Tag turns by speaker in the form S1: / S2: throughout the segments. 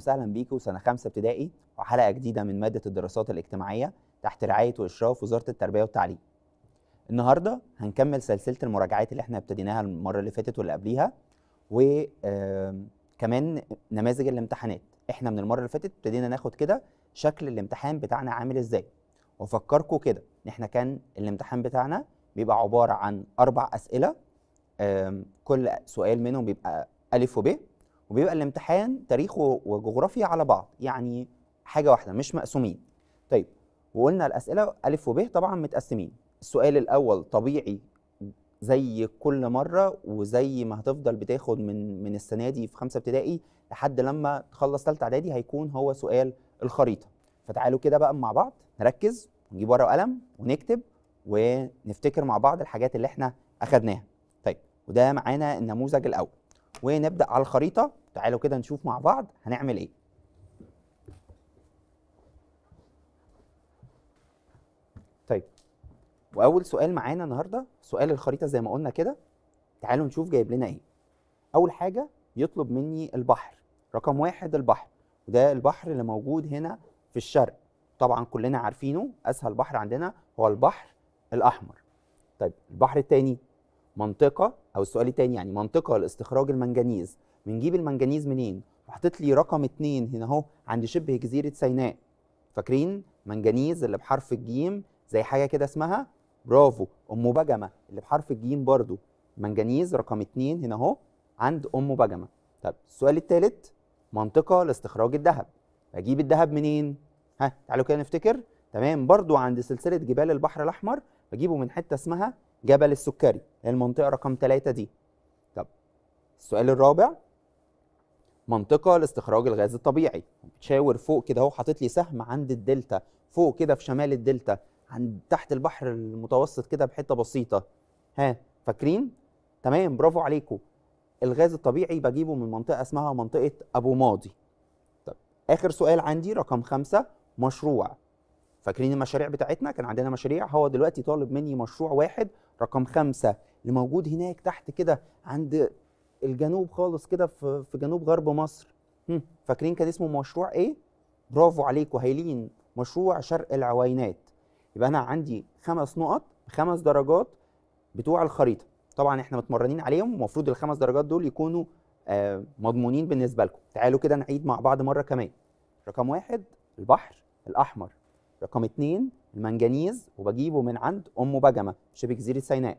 S1: وسهلا بيكم سنة خمسة ابتدائي وحلقة جديدة من مادة الدراسات الاجتماعية تحت رعاية وإشراف وزارة التربية والتعليم. النهاردة هنكمل سلسلة المراجعات اللي احنا ابتديناها المرة اللي فاتت واللي قبليها وكمان نماذج الامتحانات. احنا من المرة اللي فاتت ابتدينا ناخد كده شكل الامتحان بتاعنا عامل ازاي. وافكركم كده ان احنا كان الامتحان بتاعنا بيبقى عبارة عن أربع أسئلة كل سؤال منهم بيبقى ألف وب وبيبقى الامتحان تاريخ وجغرافيا على بعض يعني حاجه واحده مش مقسومين طيب وقلنا الاسئله الف وب طبعا متقسمين السؤال الاول طبيعي زي كل مره وزي ما هتفضل بتاخد من من السنه دي في خمسه ابتدائي لحد لما تخلص ثالثه اعدادي هيكون هو سؤال الخريطه فتعالوا كده بقى مع بعض نركز ونجيب ورقه وقلم ونكتب ونفتكر مع بعض الحاجات اللي احنا اخدناها طيب وده معانا النموذج الاول ونبدا على الخريطه تعالوا كده نشوف مع بعض هنعمل ايه طيب واول سؤال معانا النهارده سؤال الخريطه زي ما قلنا كده تعالوا نشوف جايب لنا ايه اول حاجه يطلب مني البحر رقم واحد البحر وده البحر اللي موجود هنا في الشرق طبعا كلنا عارفينه اسهل بحر عندنا هو البحر الاحمر طيب البحر التاني منطقه او السؤال التاني يعني منطقه لاستخراج المنجنيز بنجيب المنجنيز منين وحاطط لي رقم اتنين هنا اهو عند شبه جزيره سيناء فاكرين منجنيز اللي بحرف الجيم زي حاجه كده اسمها برافو ام بجمه اللي بحرف الجيم برضو منجنيز رقم اتنين هنا اهو عند ام بجمه طب السؤال التالت منطقه لاستخراج الذهب اجيب الذهب منين ها تعالوا كده نفتكر تمام برضو عند سلسله جبال البحر الاحمر بجيبه من حته اسمها جبل السكري يعني المنطقه رقم ثلاثة دي طب السؤال الرابع منطقه لاستخراج الغاز الطبيعي بتشاور فوق كده اهو حاطط لي سهم عند الدلتا فوق كده في شمال الدلتا عند تحت البحر المتوسط كده بحته بسيطه ها فاكرين تمام برافو عليكم الغاز الطبيعي بجيبه من منطقه اسمها منطقه ابو ماضي طب اخر سؤال عندي رقم خمسة مشروع فاكرين المشاريع بتاعتنا كان عندنا مشاريع هو دلوقتي طالب مني مشروع واحد رقم خمسة اللي موجود هناك تحت كده عند الجنوب خالص كده في, جنوب غرب مصر فاكرين كان اسمه مشروع ايه برافو عليكم هايلين مشروع شرق العوينات يبقى انا عندي خمس نقط خمس درجات بتوع الخريطه طبعا احنا متمرنين عليهم المفروض الخمس درجات دول يكونوا آه مضمونين بالنسبه لكم تعالوا كده نعيد مع بعض مره كمان رقم واحد البحر الاحمر رقم اتنين المنجنيز وبجيبه من عند أم بجمة شبه جزيرة سيناء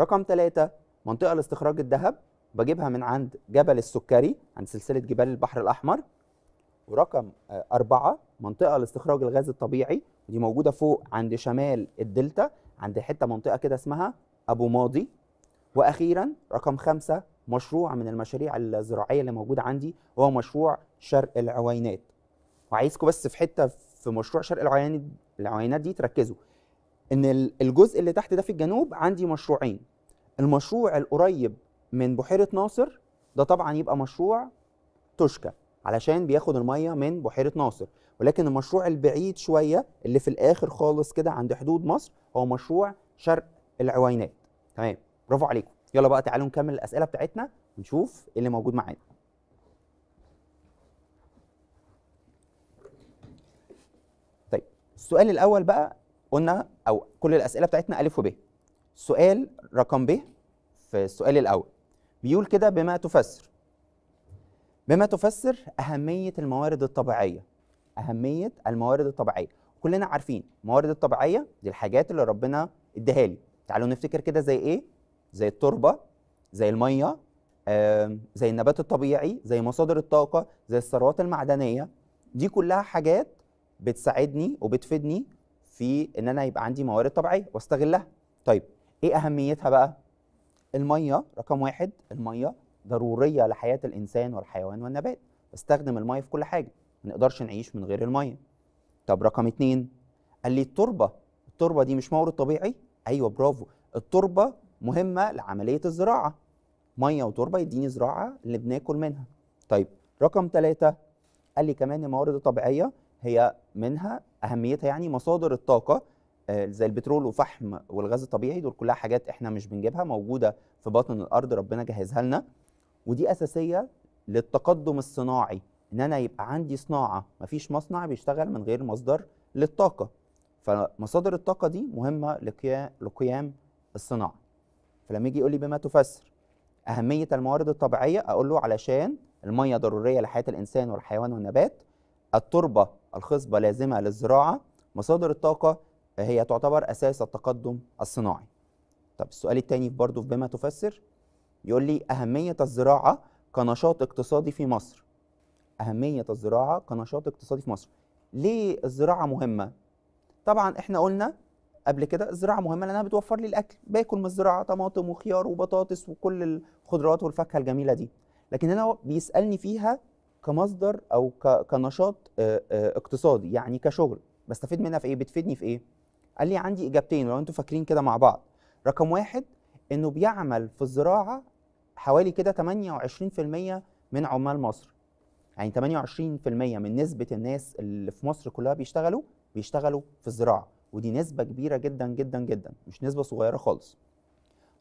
S1: رقم تلاتة منطقة لاستخراج الذهب بجيبها من عند جبل السكري عند سلسلة جبال البحر الأحمر ورقم آه، أربعة منطقة لاستخراج الغاز الطبيعي دي موجودة فوق عند شمال الدلتا عند حتة منطقة كده اسمها أبو ماضي وأخيرا رقم خمسة مشروع من المشاريع الزراعية اللي موجودة عندي هو مشروع شرق العوينات وعايزكم بس في حتة في في مشروع شرق العيان العينات دي تركزوا ان الجزء اللي تحت ده في الجنوب عندي مشروعين المشروع القريب من بحيره ناصر ده طبعا يبقى مشروع توشكا علشان بياخد الميه من بحيره ناصر ولكن المشروع البعيد شويه اللي في الاخر خالص كده عند حدود مصر هو مشروع شرق العوينات تمام برافو عليكم يلا بقى تعالوا نكمل الاسئله بتاعتنا ونشوف إيه اللي موجود معانا السؤال الاول بقى قلنا او كل الاسئله بتاعتنا الف وب سؤال رقم ب في السؤال الاول بيقول كده بما تفسر بما تفسر اهميه الموارد الطبيعيه اهميه الموارد الطبيعيه كلنا عارفين الموارد الطبيعيه دي الحاجات اللي ربنا اداها لي تعالوا نفتكر كده زي ايه زي التربه زي الميه آه، زي النبات الطبيعي زي مصادر الطاقه زي الثروات المعدنيه دي كلها حاجات بتساعدني وبتفيدني في ان انا يبقى عندي موارد طبيعيه واستغلها طيب ايه اهميتها بقى الميه رقم واحد الميه ضروريه لحياه الانسان والحيوان والنبات بستخدم الميه في كل حاجه ما نقدرش نعيش من غير الميه طب رقم اتنين قال لي التربه التربه دي مش مورد طبيعي ايوه برافو التربه مهمه لعمليه الزراعه ميه وتربه يديني زراعه اللي بناكل منها طيب رقم ثلاثة قال لي كمان الموارد الطبيعيه هي منها اهميتها يعني مصادر الطاقه آه، زي البترول وفحم والغاز الطبيعي دول كلها حاجات احنا مش بنجيبها موجوده في بطن الارض ربنا جهزها لنا ودي اساسيه للتقدم الصناعي ان انا يبقى عندي صناعه مفيش مصنع بيشتغل من غير مصدر للطاقه فمصادر الطاقه دي مهمه لقيام الصناعه فلما يجي يقول لي بما تفسر اهميه الموارد الطبيعيه اقول له علشان الميه ضروريه لحياه الانسان والحيوان والنبات التربة الخصبة لازمة للزراعة مصادر الطاقة هي تعتبر أساس التقدم الصناعي طب السؤال التاني برضه بما تفسر يقول لي أهمية الزراعة كنشاط اقتصادي في مصر أهمية الزراعة كنشاط اقتصادي في مصر ليه الزراعة مهمة؟ طبعا احنا قلنا قبل كده الزراعة مهمة لأنها بتوفر لي الأكل باكل من الزراعة طماطم وخيار وبطاطس وكل الخضروات والفاكهة الجميلة دي لكن هنا بيسألني فيها كمصدر او كنشاط آه، آه، اقتصادي يعني كشغل بستفيد منها في ايه بتفيدني في ايه قال لي عندي اجابتين لو انتوا فاكرين كده مع بعض رقم واحد انه بيعمل في الزراعه حوالي كده 28% من عمال مصر يعني 28% من نسبه الناس اللي في مصر كلها بيشتغلوا بيشتغلوا في الزراعه ودي نسبه كبيره جدا جدا جدا مش نسبه صغيره خالص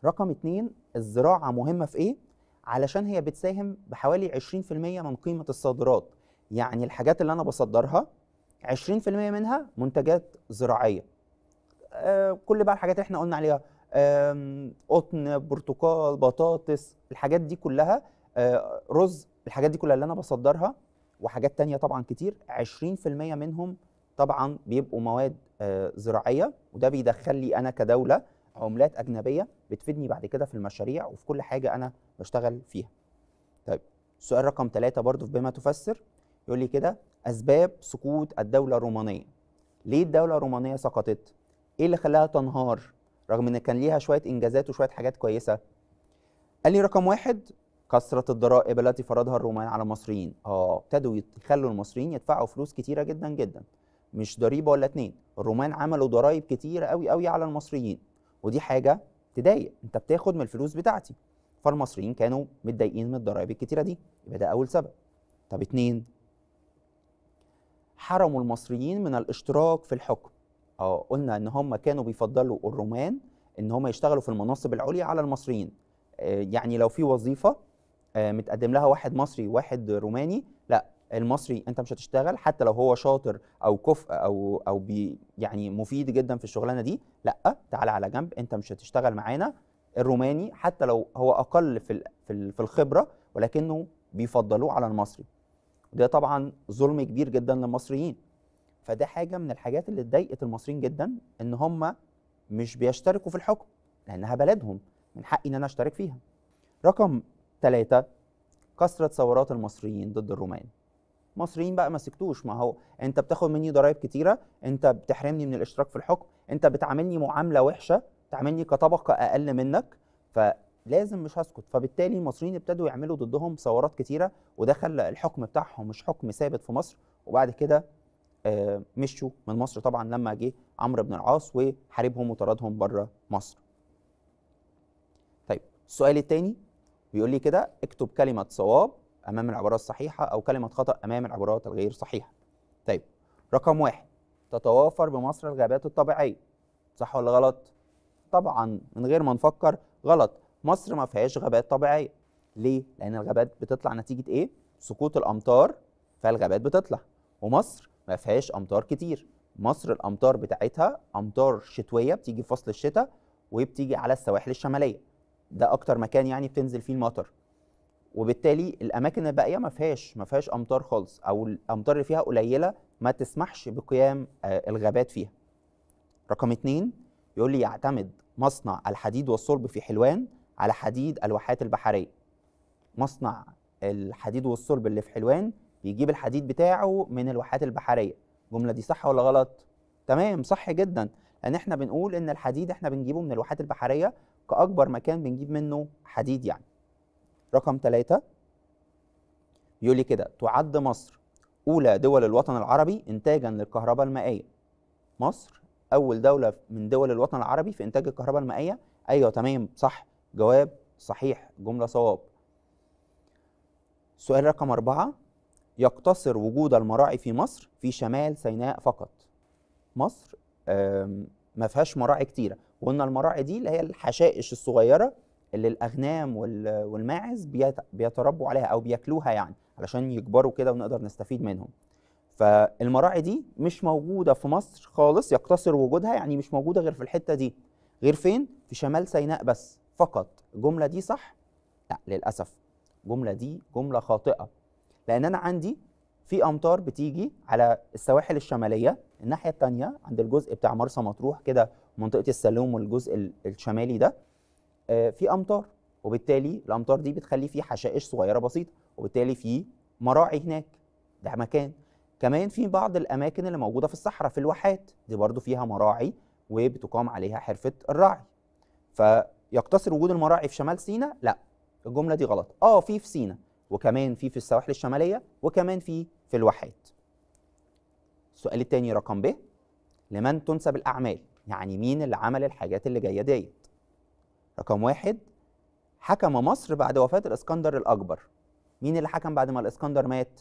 S1: رقم اتنين الزراعه مهمه في ايه علشان هي بتساهم بحوالي 20% من قيمه الصادرات يعني الحاجات اللي انا بصدرها 20% منها منتجات زراعيه آه، كل بقى الحاجات اللي احنا قلنا عليها قطن برتقال بطاطس الحاجات دي كلها آه، رز الحاجات دي كلها اللي انا بصدرها وحاجات تانية طبعا كتير 20% منهم طبعا بيبقوا مواد آه، زراعيه وده بيدخل لي انا كدوله عملات اجنبيه بتفيدني بعد كده في المشاريع وفي كل حاجه انا بشتغل فيها طيب السؤال رقم ثلاثة برضو في بما تفسر يقول لي كده اسباب سقوط الدوله الرومانيه ليه الدوله الرومانيه سقطت ايه اللي خلاها تنهار رغم ان كان ليها شويه انجازات وشويه حاجات كويسه قال لي رقم واحد كثرة الضرائب التي فرضها الرومان على المصريين اه ابتدوا يخلوا المصريين يدفعوا فلوس كتيرة جدا جدا مش ضريبة ولا اتنين الرومان عملوا ضرائب كتيرة قوي قوي على المصريين ودي حاجه تضايق انت بتاخد من الفلوس بتاعتي فالمصريين كانوا متضايقين من الضرائب الكتيره دي يبقى ده اول سبب طب اتنين حرموا المصريين من الاشتراك في الحكم اه قلنا ان هم كانوا بيفضلوا الرومان ان هم يشتغلوا في المناصب العليا على المصريين آه، يعني لو في وظيفه آه، متقدم لها واحد مصري وواحد روماني المصري انت مش هتشتغل حتى لو هو شاطر او كفء او او بي يعني مفيد جدا في الشغلانه دي لا تعال على جنب انت مش هتشتغل معانا الروماني حتى لو هو اقل في في الخبره ولكنه بيفضلوه على المصري وده طبعا ظلم كبير جدا للمصريين فده حاجه من الحاجات اللي اتضايقت المصريين جدا ان هم مش بيشتركوا في الحكم لانها بلدهم من حقي ان انا اشترك فيها رقم ثلاثة كثرة ثورات المصريين ضد الرومان مصريين بقى ما سكتوش ما هو انت بتاخد مني ضرائب كتيره انت بتحرمني من الاشتراك في الحكم انت بتعاملني معامله وحشه تعاملني كطبقه اقل منك فلازم مش هسكت فبالتالي المصريين ابتدوا يعملوا ضدهم ثورات كتيره وده خلى الحكم بتاعهم مش حكم ثابت في مصر وبعد كده آه، مشوا من مصر طبعا لما جه عمرو بن العاص وحاربهم وطردهم بره مصر طيب السؤال الثاني بيقول لي كده اكتب كلمه صواب امام العبارات الصحيحه او كلمه خطا امام العبارات الغير صحيحه طيب رقم واحد تتوافر بمصر الغابات الطبيعيه صح ولا غلط طبعا من غير ما نفكر غلط مصر ما فيهاش غابات طبيعيه ليه لان الغابات بتطلع نتيجه ايه سقوط الامطار فالغابات بتطلع ومصر ما فيهاش امطار كتير مصر الامطار بتاعتها امطار شتويه بتيجي في فصل الشتاء وبتيجي على السواحل الشماليه ده اكتر مكان يعني بتنزل فيه المطر وبالتالي الاماكن الباقيه ما فيهاش ما فيهاش امطار خالص او الامطار اللي فيها قليله ما تسمحش بقيام آه، الغابات فيها رقم اتنين يقول لي يعتمد مصنع الحديد والصلب في حلوان على حديد الواحات البحريه مصنع الحديد والصلب اللي في حلوان بيجيب الحديد بتاعه من الواحات البحريه الجمله دي صح ولا غلط تمام صح جدا لان احنا بنقول ان الحديد احنا بنجيبه من الواحات البحريه كاكبر مكان بنجيب منه حديد يعني رقم ثلاثة يقول لي كده تعد مصر أولى دول الوطن العربي إنتاجا للكهرباء المائية مصر أول دولة من دول الوطن العربي في إنتاج الكهرباء المائية أيوه تمام صح جواب صحيح جملة صواب سؤال رقم أربعة يقتصر وجود المراعي في مصر في شمال سيناء فقط مصر ما فيهاش مراعي كتيرة وإن المراعي دي اللي هي الحشائش الصغيرة اللي الاغنام والماعز بيتربوا عليها او بياكلوها يعني علشان يكبروا كده ونقدر نستفيد منهم فالمراعي دي مش موجوده في مصر خالص يقتصر وجودها يعني مش موجوده غير في الحته دي غير فين في شمال سيناء بس فقط الجمله دي صح لا للاسف الجمله دي جمله خاطئه لان انا عندي في امطار بتيجي على السواحل الشماليه الناحيه الثانيه عند الجزء بتاع مرسى مطروح كده منطقه السلوم والجزء الشمالي ده آه، في امطار وبالتالي الامطار دي بتخلي فيه حشائش صغيره بسيطه وبالتالي في مراعي هناك ده مكان كمان في بعض الاماكن اللي موجوده في الصحراء في الواحات دي برضو فيها مراعي وبتقام عليها حرفه الرعي فيقتصر وجود المراعي في شمال سينا لا الجمله دي غلط اه في في سينا وكمان في في السواحل الشماليه وكمان في في الواحات السؤال الثاني رقم ب لمن تنسب الاعمال يعني مين اللي عمل الحاجات اللي جايه ديت رقم واحد حكم مصر بعد وفاة الإسكندر الأكبر مين اللي حكم بعد ما الإسكندر مات؟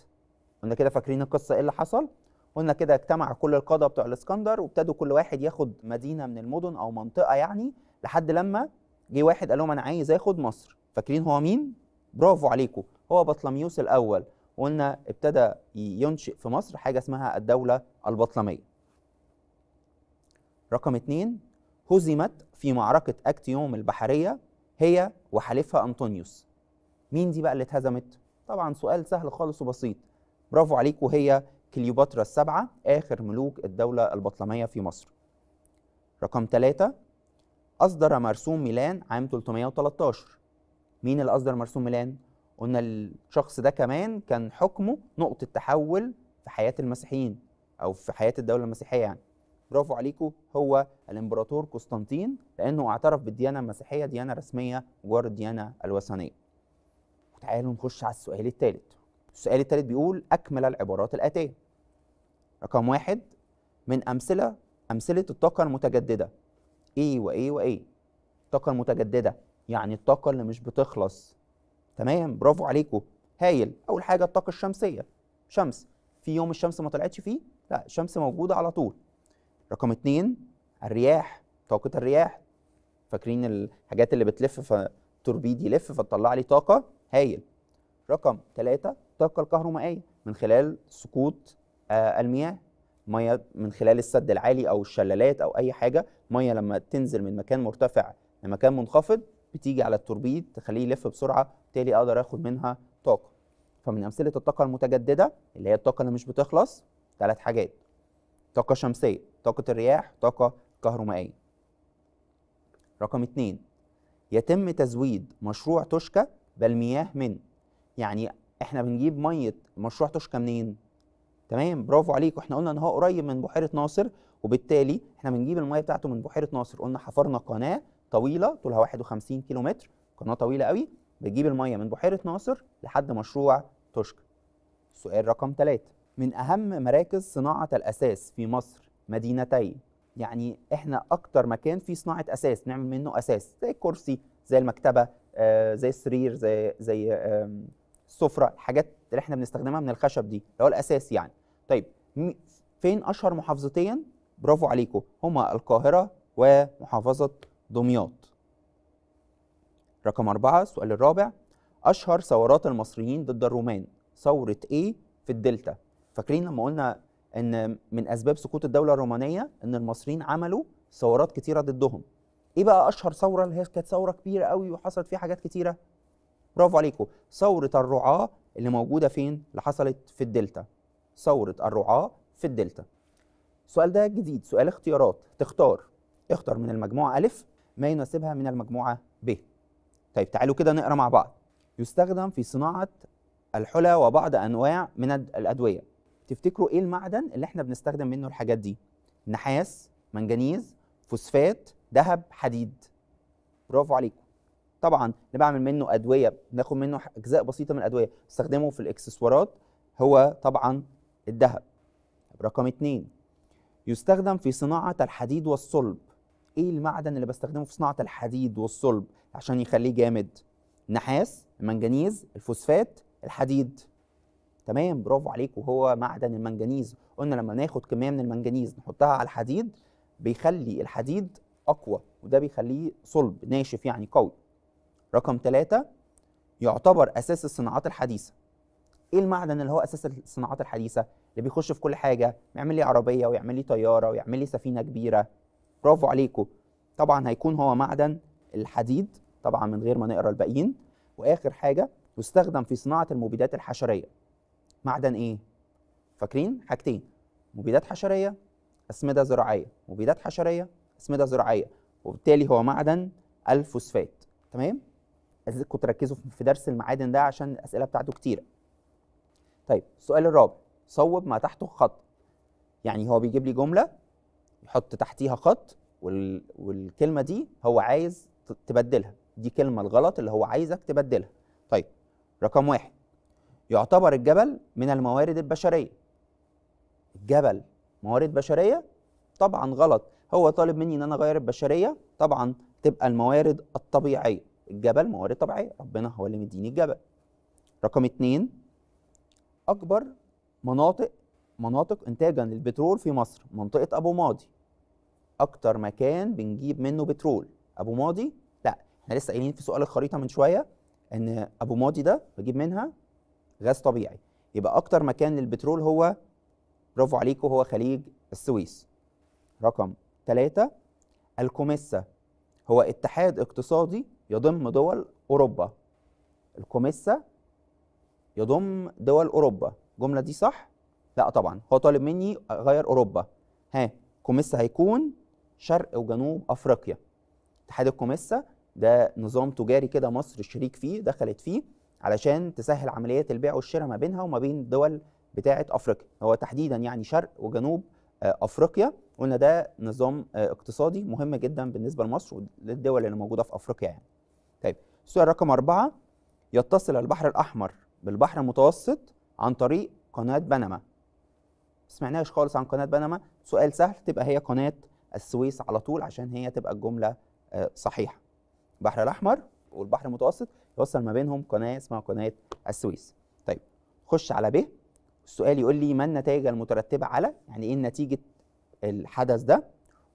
S1: قلنا كده فاكرين القصة إيه اللي حصل؟ قلنا كده اجتمع كل القادة بتوع الإسكندر وابتدوا كل واحد ياخد مدينة من المدن أو منطقة يعني لحد لما جه واحد قال لهم أنا عايز آخد مصر فاكرين هو مين؟ برافو عليكم هو بطلميوس الأول وقلنا ابتدى ينشئ في مصر حاجة اسمها الدولة البطلمية رقم اتنين هزمت في معركة أكتيوم البحرية هي وحليفها أنطونيوس مين دي بقى اللي اتهزمت؟ طبعا سؤال سهل خالص وبسيط برافو عليك وهي كليوباترا السبعة آخر ملوك الدولة البطلمية في مصر رقم ثلاثة أصدر مرسوم ميلان عام 313 مين اللي أصدر مرسوم ميلان؟ قلنا الشخص ده كمان كان حكمه نقطة تحول في حياة المسيحيين أو في حياة الدولة المسيحية يعني برافو عليكم هو الامبراطور قسطنطين لانه اعترف بالديانه المسيحيه ديانه رسميه جوار الديانه الوثنيه وتعالوا نخش على السؤال الثالث السؤال الثالث بيقول اكمل العبارات الاتيه رقم واحد من امثله امثله الطاقه المتجدده ايه وايه وايه الطاقه المتجدده يعني الطاقه اللي مش بتخلص تمام برافو عليكم هايل اول حاجه الطاقه الشمسيه شمس في يوم الشمس ما طلعتش فيه لا الشمس موجوده على طول رقم اتنين الرياح طاقه الرياح فاكرين الحاجات اللي بتلف فالتوربيد يلف فتطلع لي طاقه هايل رقم ثلاثة الطاقه الكهرومائيه من خلال سقوط آه المياه ميه من خلال السد العالي او الشلالات او اي حاجه ميه لما تنزل من مكان مرتفع لمكان منخفض بتيجي على التوربيد تخليه يلف بسرعه بالتالي اقدر اخد منها طاقه فمن امثله الطاقه المتجدده اللي هي الطاقه اللي مش بتخلص ثلاث حاجات طاقه شمسيه طاقة الرياح طاقة كهرومائية رقم اتنين يتم تزويد مشروع توشكا بالمياه من يعني احنا بنجيب مية مشروع توشكا منين؟ تمام برافو عليك احنا قلنا ان هو قريب من بحيرة ناصر وبالتالي احنا بنجيب المية بتاعته من بحيرة ناصر قلنا حفرنا قناة طويلة طولها 51 كيلو متر قناة طويلة قوي بتجيب المية من بحيرة ناصر لحد مشروع توشكا سؤال رقم ثلاثة من أهم مراكز صناعة الأساس في مصر مدينتين يعني احنا اكتر مكان فيه صناعه اساس نعمل منه اساس زي الكرسي زي المكتبه آه، زي السرير زي زي السفره الحاجات اللي احنا بنستخدمها من الخشب دي اللي هو الاساس يعني طيب فين اشهر محافظتين برافو عليكم هما القاهره ومحافظه دمياط رقم أربعة السؤال الرابع أشهر ثورات المصريين ضد الرومان ثورة إيه في الدلتا فاكرين لما قلنا ان من اسباب سقوط الدوله الرومانيه ان المصريين عملوا ثورات كتيره ضدهم ايه بقى اشهر ثوره اللي هي كانت ثوره كبيره قوي وحصلت فيها حاجات كتيره برافو عليكم ثوره الرعاه اللي موجوده فين اللي حصلت في الدلتا ثوره الرعاه في الدلتا السؤال ده جديد سؤال اختيارات تختار اختار من المجموعه الف ما يناسبها من المجموعه ب طيب تعالوا كده نقرا مع بعض يستخدم في صناعه الحلى وبعض انواع من الادويه تفتكروا ايه المعدن اللي احنا بنستخدم منه الحاجات دي نحاس منجنيز فوسفات ذهب حديد برافو عليكم طبعا اللي بعمل منه ادويه بناخد منه اجزاء بسيطه من الادويه بنستخدمه في الاكسسوارات هو طبعا الذهب رقم اتنين يستخدم في صناعه الحديد والصلب ايه المعدن اللي بستخدمه في صناعه الحديد والصلب عشان يخليه جامد نحاس المنجنيز الفوسفات الحديد تمام برافو عليك وهو معدن المنجنيز قلنا لما ناخد كميه من المنجنيز نحطها على الحديد بيخلي الحديد اقوى وده بيخليه صلب ناشف يعني قوي رقم ثلاثة يعتبر اساس الصناعات الحديثه ايه المعدن اللي هو اساس الصناعات الحديثه اللي بيخش في كل حاجه يعمل لي عربيه ويعمل لي طياره ويعمل لي سفينه كبيره برافو عليكم طبعا هيكون هو معدن الحديد طبعا من غير ما نقرا الباقيين واخر حاجه يستخدم في صناعه المبيدات الحشريه معدن ايه؟ فاكرين حاجتين مبيدات حشريه اسمده زراعيه مبيدات حشريه اسمده زراعيه وبالتالي هو معدن الفوسفات تمام عايزكم تركزوا في درس المعادن ده عشان الاسئله بتاعته كتيره طيب السؤال الرابع صوب ما تحته خط يعني هو بيجيب لي جمله يحط تحتيها خط وال... والكلمه دي هو عايز تبدلها دي كلمه الغلط اللي هو عايزك تبدلها طيب رقم واحد يعتبر الجبل من الموارد البشريه الجبل موارد بشريه طبعا غلط هو طالب مني ان انا اغير البشريه طبعا تبقى الموارد الطبيعيه الجبل موارد طبيعيه ربنا هو اللي مديني الجبل رقم اتنين اكبر مناطق مناطق انتاجا للبترول في مصر منطقه ابو ماضي اكتر مكان بنجيب منه بترول ابو ماضي لا احنا لسه قايلين في سؤال الخريطه من شويه ان ابو ماضي ده بجيب منها غاز طبيعي يبقى اكتر مكان للبترول هو برافو عليكم هو خليج السويس رقم ثلاثة الكوميسا هو اتحاد اقتصادي يضم دول اوروبا الكوميسا يضم دول اوروبا الجمله دي صح لا طبعا هو طالب مني اغير اوروبا ها كوميسا هيكون شرق وجنوب افريقيا اتحاد الكوميسا ده نظام تجاري كده مصر شريك فيه دخلت فيه علشان تسهل عمليات البيع والشراء ما بينها وما بين دول بتاعه افريقيا هو تحديدا يعني شرق وجنوب آه، افريقيا قلنا ده نظام آه، اقتصادي مهم جدا بالنسبه لمصر وللدول اللي موجوده في افريقيا يعني طيب السؤال رقم أربعة يتصل البحر الأحمر بالبحر المتوسط عن طريق قناة بنما سمعناش خالص عن قناة بنما سؤال سهل تبقى هي قناة السويس على طول عشان هي تبقى الجملة آه، صحيحة البحر الأحمر والبحر المتوسط يوصل ما بينهم قناه اسمها قناه السويس طيب خش على ب السؤال يقول لي ما النتائج المترتبه على يعني ايه نتيجه الحدث ده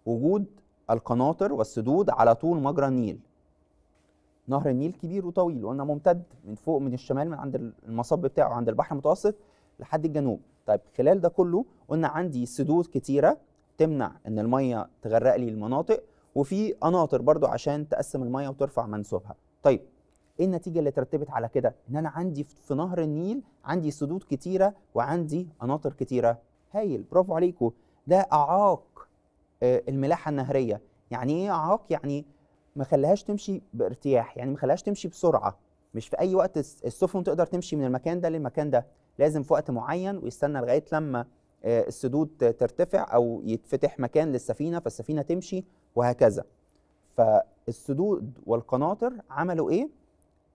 S1: وجود القناطر والسدود على طول مجرى النيل نهر النيل كبير وطويل وقلنا ممتد من فوق من الشمال من عند المصب بتاعه عند البحر المتوسط لحد الجنوب طيب خلال ده كله قلنا عندي سدود كتيره تمنع ان الميه تغرق لي المناطق وفي قناطر برضو عشان تقسم الميه وترفع منسوبها طيب ايه النتيجه اللي ترتبت على كده ان انا عندي في نهر النيل عندي سدود كتيره وعندي قناطر كتيره هايل برافو عليكم ده اعاق آه، الملاحه النهريه يعني ايه اعاق يعني ما خلاهاش تمشي بارتياح يعني ما خلاهاش تمشي بسرعه مش في اي وقت السفن تقدر تمشي من المكان ده للمكان ده لازم في وقت معين ويستنى لغايه لما آه، السدود ترتفع او يتفتح مكان للسفينه فالسفينه تمشي وهكذا فالسدود والقناطر عملوا ايه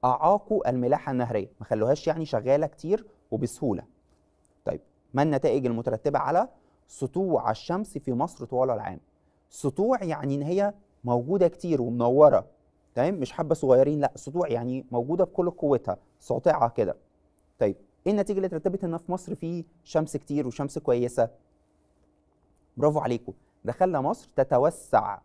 S1: اعاقوا الملاحه النهريه ما خلوهاش يعني شغاله كتير وبسهوله طيب ما النتائج المترتبه على سطوع الشمس في مصر طوال العام سطوع يعني ان هي موجوده كتير ومنوره تمام طيب؟ مش حبه صغيرين لا سطوع يعني موجوده بكل قوتها ساطعه كده طيب ايه النتيجه اللي اترتبت ان في مصر في شمس كتير وشمس كويسه برافو عليكم دخلنا مصر تتوسع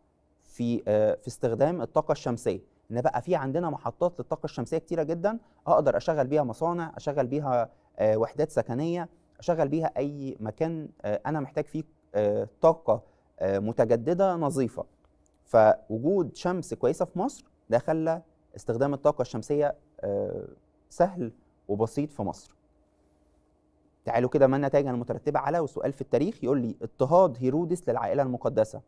S1: في آه، في استخدام الطاقه الشمسيه ان بقى في عندنا محطات للطاقه الشمسيه كتيره جدا اقدر اشغل بيها مصانع اشغل بيها آه، وحدات سكنيه اشغل بيها اي مكان آه، انا محتاج فيه طاقه متجدده نظيفه فوجود شمس كويسه في مصر ده خلى استخدام الطاقه الشمسيه سهل وبسيط في مصر تعالوا كده ما النتائج المترتبه على وسؤال في التاريخ يقول لي اضطهاد هيرودس للعائله المقدسه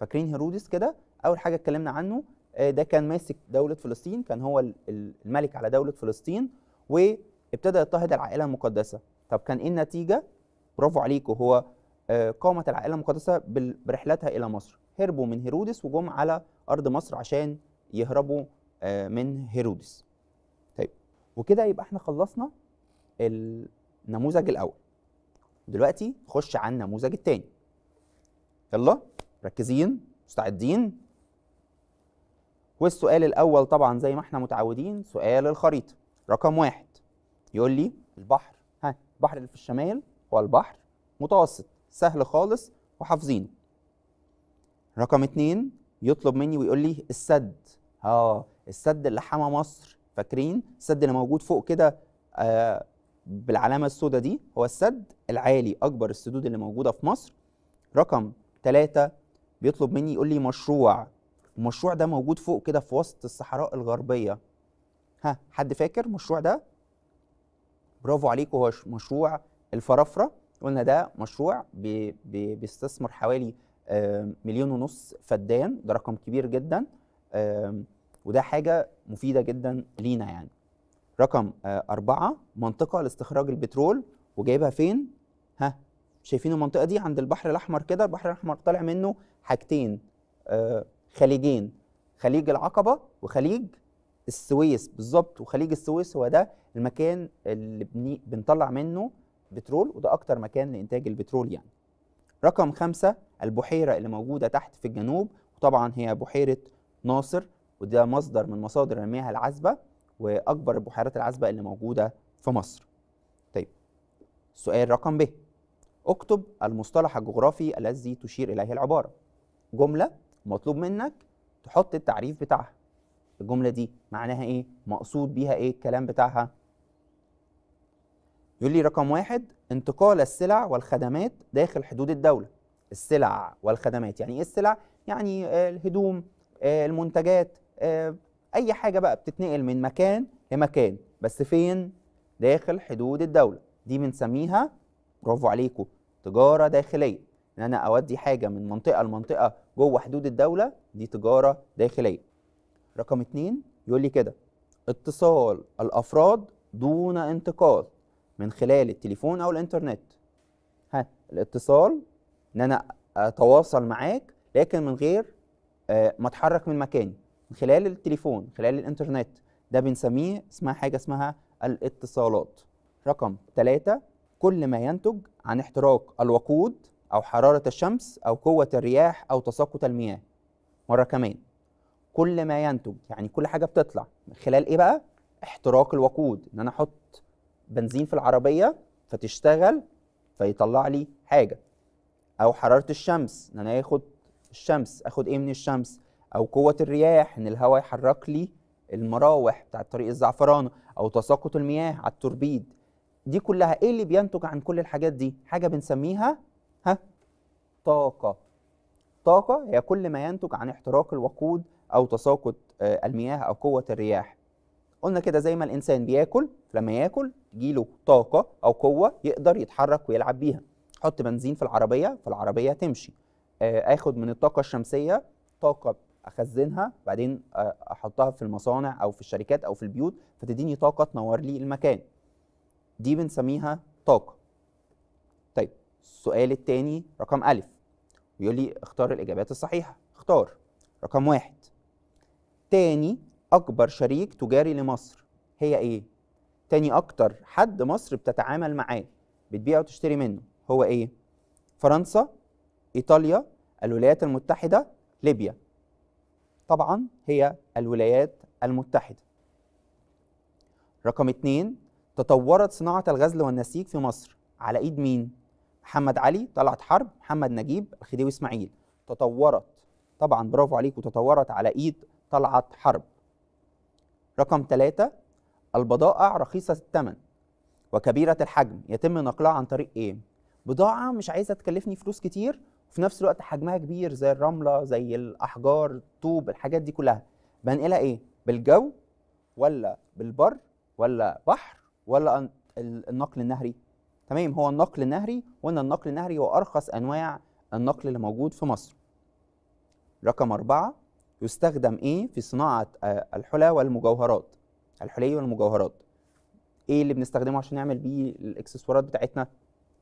S1: فاكرين هيرودس كده اول حاجه اتكلمنا عنه آه، ده كان ماسك دوله فلسطين كان هو الملك على دوله فلسطين وابتدى يضطهد العائله المقدسه طب كان ايه النتيجه برافو عليكم هو آه، قامت العائله المقدسه برحلتها الى مصر هربوا من هيرودس وجم على ارض مصر عشان يهربوا آه، من هيرودس طيب وكده يبقى احنا خلصنا النموذج الاول دلوقتي خش على النموذج الثاني يلا مركزين مستعدين والسؤال الاول طبعا زي ما احنا متعودين سؤال الخريطه رقم واحد يقول لي البحر ها البحر اللي في الشمال هو البحر متوسط سهل خالص وحافظينه رقم اتنين يطلب مني ويقول لي السد اه السد اللي حمى مصر فاكرين السد اللي موجود فوق كده آه بالعلامه السوداء دي هو السد العالي اكبر السدود اللي موجوده في مصر رقم ثلاثة بيطلب مني يقول لي مشروع المشروع ده موجود فوق كده في وسط الصحراء الغربيه ها حد فاكر المشروع ده برافو عليكم هو مشروع الفرافره قلنا ده مشروع بي بي بيستثمر حوالي آه، مليون ونص فدان ده رقم كبير جدا وده حاجه مفيده جدا لينا يعني رقم آه، أربعة منطقة لاستخراج البترول وجايبها فين؟ ها شايفين المنطقه دي عند البحر الاحمر كده البحر الاحمر طالع منه حاجتين آه، خليجين خليج العقبه وخليج السويس بالظبط وخليج السويس هو ده المكان اللي بنطلع منه بترول وده اكتر مكان لانتاج البترول يعني رقم خمسة البحيرة اللي موجودة تحت في الجنوب وطبعا هي بحيرة ناصر وده مصدر من مصادر المياه العذبة وأكبر البحيرات العذبة اللي موجودة في مصر طيب سؤال رقم ب اكتب المصطلح الجغرافي الذي تشير اليه العباره جمله مطلوب منك تحط التعريف بتاعها الجمله دي معناها ايه مقصود بيها ايه الكلام بتاعها يقول لي رقم واحد انتقال السلع والخدمات داخل حدود الدولة السلع والخدمات يعني ايه السلع؟ يعني آه، الهدوم آه، المنتجات آه، أي حاجة بقى بتتنقل من مكان لمكان بس فين؟ داخل حدود الدولة دي بنسميها برافو عليكم تجاره داخليه ان انا اودي حاجه من منطقه لمنطقه جوه حدود الدوله دي تجاره داخليه رقم اتنين يقول لي كده اتصال الافراد دون انتقال من خلال التليفون او الانترنت ها الاتصال ان انا اتواصل معاك لكن من غير آه، ما اتحرك من مكاني من خلال التليفون من خلال الانترنت ده بنسميه اسمها حاجه اسمها الاتصالات رقم ثلاثة كل ما ينتج عن احتراق الوقود أو حرارة الشمس أو قوة الرياح أو تساقط المياه مرة كمان كل ما ينتج يعني كل حاجة بتطلع من خلال إيه بقى؟ احتراق الوقود إن أنا أحط بنزين في العربية فتشتغل فيطلع لي حاجة أو حرارة الشمس إن أنا آخد الشمس آخد إيه من الشمس أو قوة الرياح إن الهواء يحرك لي المراوح بتاع طريق الزعفران أو تساقط المياه على التوربيد دي كلها ايه اللي بينتج عن كل الحاجات دي حاجه بنسميها ها طاقه طاقه هي كل ما ينتج عن احتراق الوقود او تساقط آه، المياه او قوه الرياح قلنا كده زي ما الانسان بياكل لما ياكل يجيله طاقه او قوه يقدر يتحرك ويلعب بيها حط بنزين في العربيه فالعربيه تمشي آه، اخد من الطاقه الشمسيه طاقه اخزنها بعدين آه، احطها في المصانع او في الشركات او في البيوت فتديني طاقه تنور لي المكان دي بنسميها طاقه طيب السؤال الثاني رقم ألف بيقول لي اختار الإجابات الصحيحة اختار رقم واحد تاني أكبر شريك تجاري لمصر هي إيه؟ تاني أكتر حد مصر بتتعامل معاه بتبيع وتشتري منه هو إيه؟ فرنسا إيطاليا الولايات المتحدة ليبيا طبعا هي الولايات المتحدة رقم اتنين تطورت صناعة الغزل والنسيج في مصر على إيد مين؟ محمد علي، طلعت حرب، محمد نجيب، الخديوي إسماعيل تطورت طبعا برافو عليك وتطورت على إيد طلعت حرب رقم ثلاثة البضائع رخيصة الثمن وكبيرة الحجم يتم نقلها عن طريق إيه؟ بضاعة مش عايزة تكلفني فلوس كتير وفي نفس الوقت حجمها كبير زي الرملة زي الأحجار الطوب الحاجات دي كلها بنقلها إيه؟ بالجو ولا بالبر ولا بحر ولا النقل النهري تمام هو النقل النهري وان النقل النهري هو ارخص انواع النقل اللي موجود في مصر رقم أربعة يستخدم ايه في صناعة آه، الحلى والمجوهرات الحلي والمجوهرات ايه اللي بنستخدمه عشان نعمل بيه الاكسسوارات بتاعتنا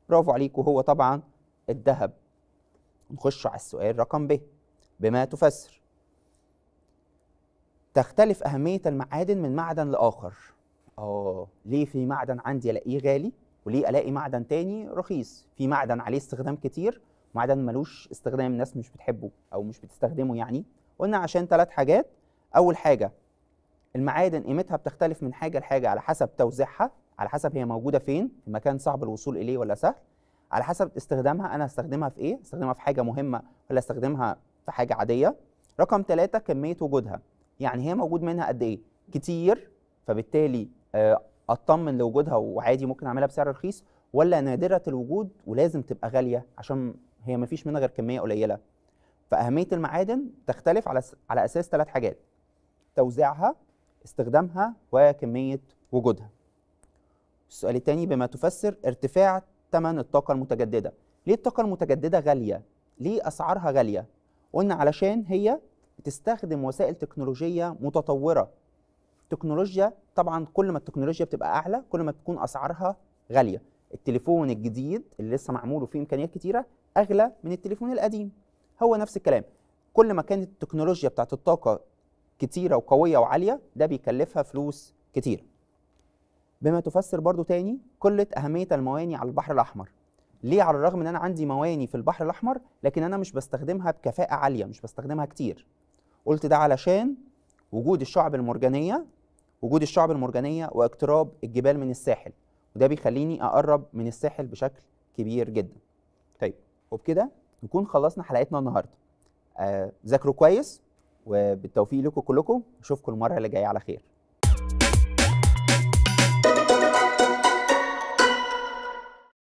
S1: برافو عليكم هو طبعا الذهب نخش على السؤال رقم ب بما تفسر تختلف أهمية المعادن من معدن لآخر اه ليه في معدن عندي الاقيه غالي وليه الاقي معدن تاني رخيص في معدن عليه استخدام كتير معدن ملوش استخدام الناس مش بتحبه او مش بتستخدمه يعني قلنا عشان ثلاث حاجات اول حاجه المعادن قيمتها بتختلف من حاجه لحاجه على حسب توزيعها على حسب هي موجوده فين في مكان صعب الوصول اليه ولا سهل على حسب استخدامها انا هستخدمها في ايه استخدمها في حاجه مهمه ولا استخدمها في حاجه عاديه رقم ثلاثة كميه وجودها يعني هي موجود منها قد ايه كتير فبالتالي آه، اطمن لوجودها وعادي ممكن اعملها بسعر رخيص ولا نادره الوجود ولازم تبقى غاليه عشان هي ما فيش منها غير كميه قليله فاهميه المعادن تختلف على على اساس ثلاث حاجات توزيعها استخدامها وكميه وجودها السؤال الثاني بما تفسر ارتفاع ثمن الطاقه المتجدده ليه الطاقه المتجدده غاليه ليه اسعارها غاليه قلنا علشان هي بتستخدم وسائل تكنولوجيه متطوره التكنولوجيا طبعا كل ما التكنولوجيا بتبقى اعلى كل ما بتكون اسعارها غاليه التليفون الجديد اللي لسه معمول وفيه امكانيات كتيره اغلى من التليفون القديم هو نفس الكلام كل ما كانت التكنولوجيا بتاعت الطاقه كتيره وقويه وعاليه ده بيكلفها فلوس كتير بما تفسر برضو تاني قله اهميه المواني على البحر الاحمر ليه على الرغم ان انا عندي مواني في البحر الاحمر لكن انا مش بستخدمها بكفاءه عاليه مش بستخدمها كتير قلت ده علشان وجود الشعب المرجانيه وجود الشعب المرجانيه واقتراب الجبال من الساحل وده بيخليني اقرب من الساحل بشكل كبير جدا طيب وبكده نكون خلصنا حلقتنا النهارده آه ذاكروا كويس وبالتوفيق لكم كلكم اشوفكم المره اللي جايه على خير